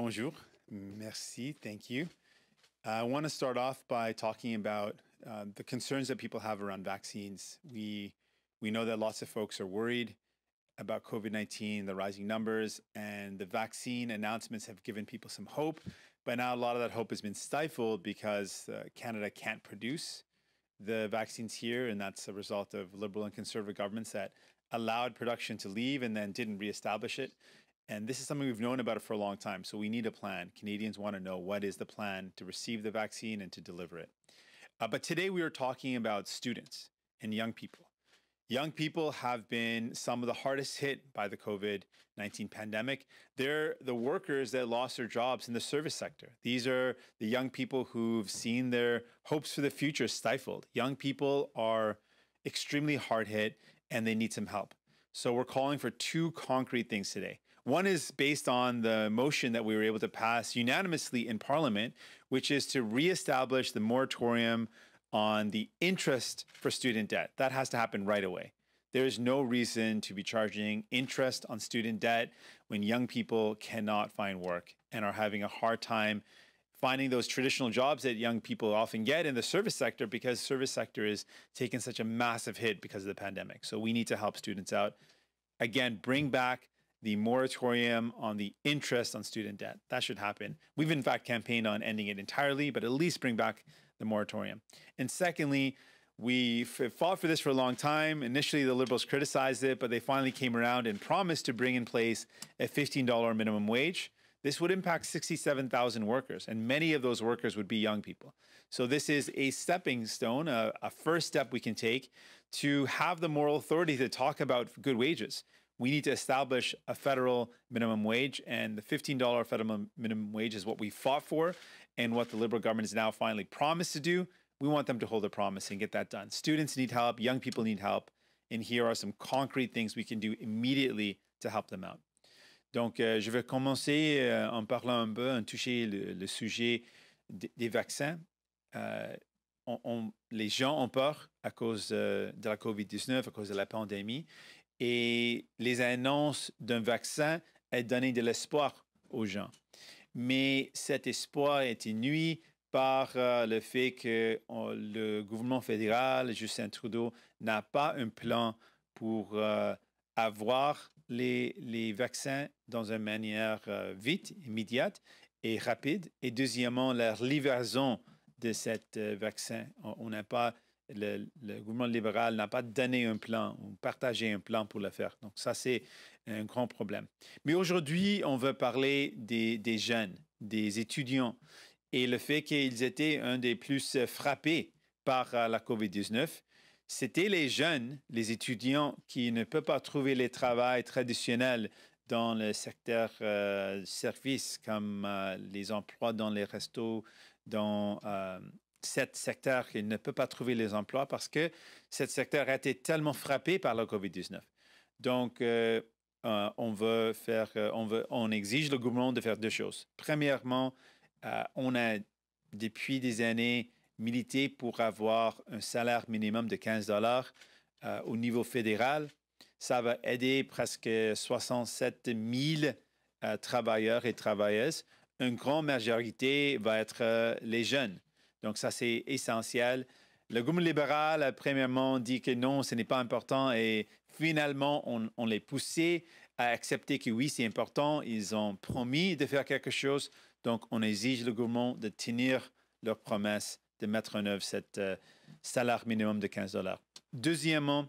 Bonjour. Merci. Thank you. I want to start off by talking about uh, the concerns that people have around vaccines. We we know that lots of folks are worried about COVID 19, the rising numbers, and the vaccine announcements have given people some hope. But now a lot of that hope has been stifled because uh, Canada can't produce the vaccines here. And that's a result of liberal and conservative governments that allowed production to leave and then didn't reestablish it. And this is something we've known about it for a long time. So we need a plan. Canadians want to know what is the plan to receive the vaccine and to deliver it. Uh, but today we are talking about students and young people. Young people have been some of the hardest hit by the COVID 19 pandemic. They're the workers that lost their jobs in the service sector. These are the young people who've seen their hopes for the future stifled. Young people are extremely hard hit and they need some help. So we're calling for two concrete things today one is based on the motion that we were able to pass unanimously in Parliament, which is to reestablish the moratorium on the interest for student debt. That has to happen right away. There is no reason to be charging interest on student debt when young people cannot find work and are having a hard time finding those traditional jobs that young people often get in the service sector because service sector is taking such a massive hit because of the pandemic. So we need to help students out. Again, bring back the moratorium on the interest on student debt. That should happen. We've in fact campaigned on ending it entirely, but at least bring back the moratorium. And secondly, we fought for this for a long time. Initially, the Liberals criticized it, but they finally came around and promised to bring in place a $15 minimum wage. This would impact 67,000 workers, and many of those workers would be young people. So, this is a stepping stone, a, a first step we can take to have the moral authority to talk about good wages we need to establish a federal minimum wage. And the $15 federal minimum wage is what we fought for and what the Liberal government is now finally promised to do. We want them to hold their promise and get that done. Students need help, young people need help. And here are some concrete things we can do immediately to help them out. Donc, euh, je vais commencer euh, en parlant un peu, en toucher le, le sujet des vaccins. Euh, on, on, les gens ont peur à cause euh, de la COVID-19, à cause de la pandémie. et les annonces d'un vaccin a donné de l'espoir aux gens. Mais cet espoir est nuit par euh, le fait que le gouvernement fédéral, Justin Trudeau, n'a pas un plan pour euh, avoir les, vaccins dans une manière euh, vite, immédiate et rapide. Et deuxièmement, la livraison de cet vaccin. On n'a pas le, gouvernement libéral n'a pas donné un plan ou partagé un plan pour le faire. Donc ça, c'est un grand problème. Mais aujourd'hui, on veut parler des, jeunes, des étudiants, et le fait qu'ils étaient un des plus frappés par euh, la COVID-19. C'était les jeunes, les étudiants qui ne peuvent pas trouver les travail traditionnels dans le secteur euh, service, comme euh, les emplois dans les restos, dans euh, cet secteur qu'il ne peut pas trouver les emplois parce que cet secteur a été tellement frappé par la COVID-19. Donc, euh, euh, on veut faire, euh, on, exige le gouvernement de faire deux choses. Premièrement, on a depuis des années milité pour avoir un salaire minimum de 15 dollars au niveau fédéral. Ça va aider presque 67 000 travailleurs et travailleuses. Une grande majorité va être les jeunes. Donc ça, c'est essentiel. Le gouvernement libéral, premièrement, dit que non, ce n'est pas important et finalement, on, les poussait à accepter que oui, c'est important. Ils ont promis de faire quelque chose. Donc, on exige le gouvernement de tenir leur promesse de mettre en œuvre cet euh, salaire minimum de 15 dollars. Deuxièmement,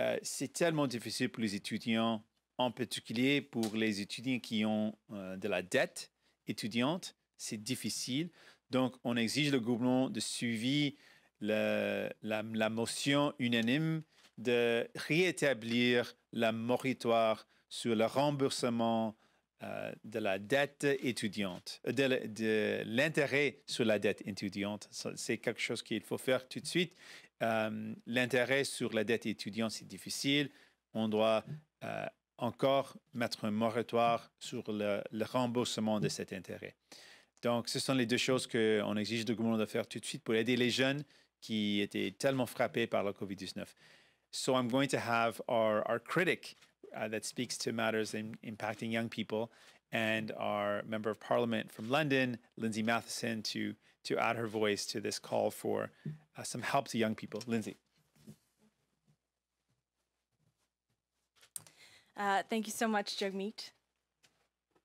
euh, c'est tellement difficile pour les étudiants, en particulier pour les étudiants qui ont euh, de la dette étudiante. C'est difficile. Donc, on exige le gouvernement de suivre la, motion unanime de rétablir la moratoire sur le remboursement euh, de la dette étudiante, euh, de, l'intérêt sur la dette étudiante. C'est quelque chose qu'il faut faire tout de suite. Euh, l'intérêt sur la dette étudiante, c'est difficile. On doit encore mettre un moratoire sur le remboursement de cet intérêt. Donc, ce sont les deux choses qu'on exige du gouvernement de faire tout de suite pour aider les jeunes qui étaient tellement frappés par le COVID-19. So I'm going to have our, our critic uh, that speaks to matters in, impacting young people and our member of parliament from London, Lindsay Matheson, to, to add her voice to this call for uh, some help to young people. Lindsay. Uh, thank you so much, Jagmeet.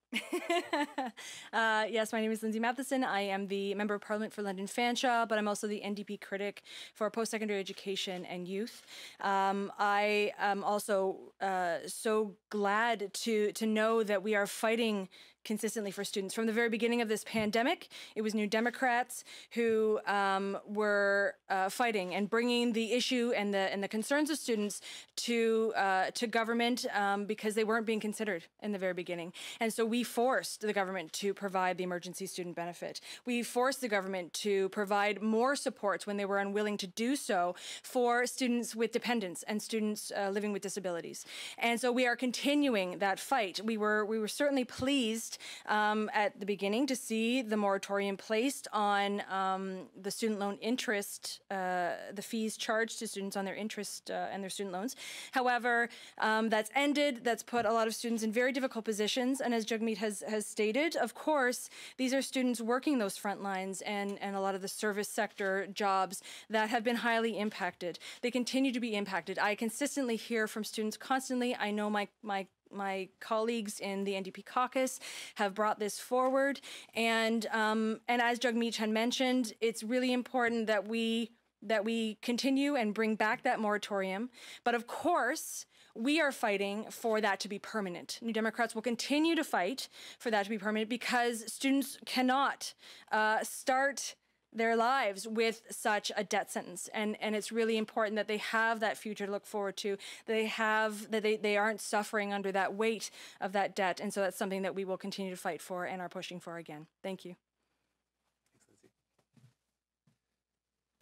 uh, yes, my name is Lindsay Matheson. I am the Member of Parliament for London Fanshawe, but I'm also the NDP critic for post secondary education and youth. Um, I am also uh, so glad to, to know that we are fighting consistently for students. From the very beginning of this pandemic, it was New Democrats who um, were uh, fighting and bringing the issue and the and the concerns of students to uh, to government um, because they weren't being considered in the very beginning. And so we forced the government to provide the emergency student benefit. We forced the government to provide more supports when they were unwilling to do so for students with dependents and students uh, living with disabilities. And so we are continuing that fight. We were we were certainly pleased um, at the beginning to see the moratorium placed on um, the student loan interest, uh, the fees charged to students on their interest uh, and their student loans. However, um, that's ended. That's put a lot of students in very difficult positions. And as Jugmeet has, has stated, of course, these are students working those front lines and, and a lot of the service sector jobs that have been highly impacted. They continue to be impacted. I consistently hear from students constantly. I know my, my my colleagues in the NDP caucus have brought this forward. And um, and as Jagmeet had mentioned, it's really important that we that we continue and bring back that moratorium. But of course, we are fighting for that to be permanent. New Democrats will continue to fight for that to be permanent because students cannot uh, start their lives with such a death sentence and and it's really important that they have that future to look forward to they have that they, they aren't suffering under that weight of that debt and so that's something that we will continue to fight for and are pushing for again thank you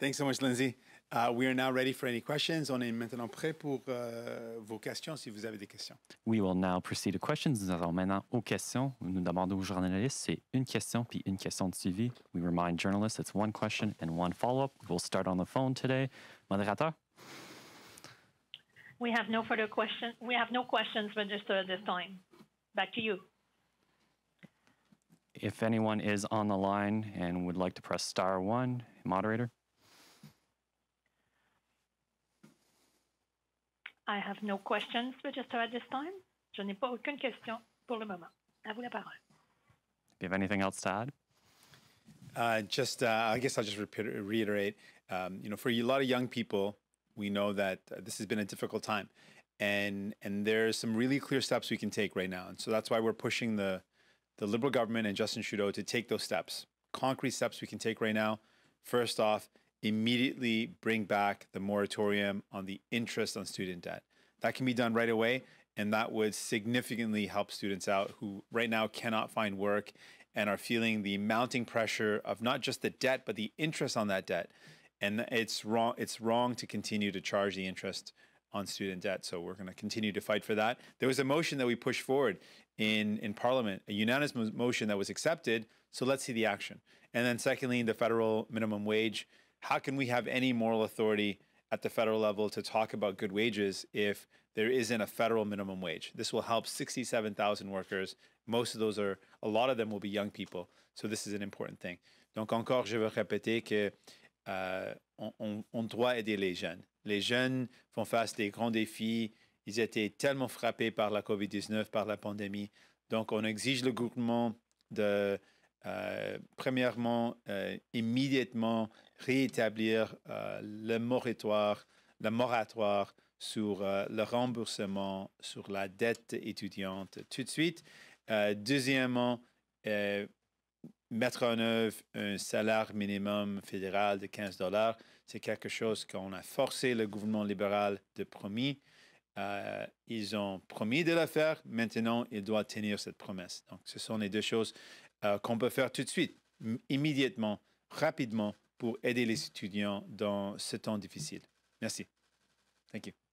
thanks, thanks so much lindsay uh, we are now ready for any questions. On est maintenant prêt pour uh, vos questions si vous avez des questions. We will now proceed to questions. Nous allons maintenant aux questions. Nous demandons aux journalistes, c'est une question puis une question de suivi. We remind journalists it's one question and one follow-up. We'll start on the phone today. Moderateur? We have no further questions. We have no questions registered at this time. Back to you. If anyone is on the line and would like to press star one, moderator. I have no questions registered at this time. Je n'ai pas aucune question pour le moment. À vous la parole. Do you have anything else to add? Uh, just, uh, I guess I'll just reiterate. Um, you know, for a lot of young people, we know that uh, this has been a difficult time, and and there's some really clear steps we can take right now, and so that's why we're pushing the the Liberal government and Justin Trudeau to take those steps, concrete steps we can take right now. First off, immediately bring back the moratorium on the interest on student debt. That can be done right away, and that would significantly help students out who right now cannot find work and are feeling the mounting pressure of not just the debt but the interest on that debt. And it's wrong it's wrong to continue to charge the interest on student debt. So we're going to continue to fight for that. There was a motion that we pushed forward in in Parliament, a unanimous motion that was accepted. So let's see the action. And then secondly, the federal minimum wage how can we have any moral authority at the federal level to talk about good wages if there isn't a federal minimum wage? This will help 67,000 workers. Most of those are, a lot of them will be young people. So this is an important thing. Donc encore, je veux répéter que euh, on, on, on doit aider les jeunes. Les jeunes font face à des grands défis. Ils étaient tellement frappés par la COVID-19, par la pandémie. Donc, on exige le gouvernement de, Euh, premièrement, euh, immédiatement rétablir euh, le moratoire, le moratoire sur le remboursement sur la dette étudiante tout de suite. deuxièmement, mettre en œuvre un salaire minimum fédéral de 15 dollars. C'est quelque chose qu'on a forcé le gouvernement libéral de promis. ils ont promis de le faire. Maintenant, ils doivent tenir cette promesse. Donc, ce sont les deux choses. Euh, qu'on peut faire tout de suite, immédiatement, rapidement, pour aider les étudiants dans ce temps difficile. Merci. Thank you.